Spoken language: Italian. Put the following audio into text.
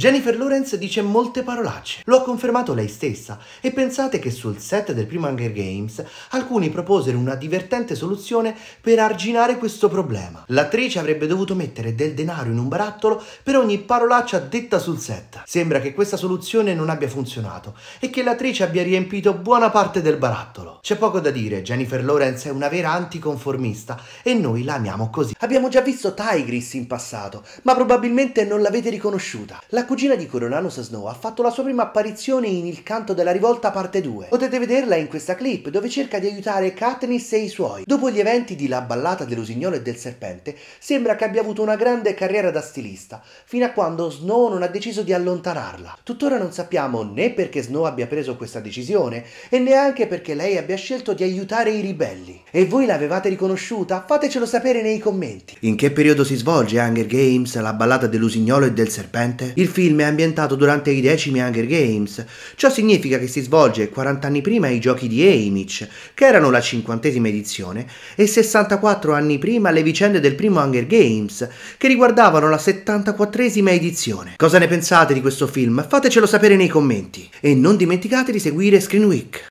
Jennifer Lawrence dice molte parolacce, lo ha confermato lei stessa, e pensate che sul set del primo Hunger Games alcuni proposero una divertente soluzione per arginare questo problema. L'attrice avrebbe dovuto mettere del denaro in un barattolo per ogni parolaccia detta sul set. Sembra che questa soluzione non abbia funzionato e che l'attrice abbia riempito buona parte del barattolo. C'è poco da dire, Jennifer Lawrence è una vera anticonformista e noi la amiamo così. Abbiamo già visto Tigris in passato, ma probabilmente non l'avete riconosciuta. La cugina di Coronanos Snow ha fatto la sua prima apparizione in Il canto della rivolta parte 2. Potete vederla in questa clip dove cerca di aiutare Katniss e i suoi. Dopo gli eventi di La ballata dell'usignolo e del serpente, sembra che abbia avuto una grande carriera da stilista, fino a quando Snow non ha deciso di allontanarla. Tuttora non sappiamo né perché Snow abbia preso questa decisione e neanche perché lei abbia abbia scelto di aiutare i ribelli. E voi l'avevate riconosciuta? Fatecelo sapere nei commenti. In che periodo si svolge Hunger Games, la ballata dell'usignolo e del serpente? Il film è ambientato durante i decimi Hunger Games. Ciò significa che si svolge 40 anni prima i giochi di Amish, che erano la cinquantesima edizione, e 64 anni prima le vicende del primo Hunger Games, che riguardavano la 74esima edizione. Cosa ne pensate di questo film? Fatecelo sapere nei commenti. E non dimenticate di seguire Screen Week.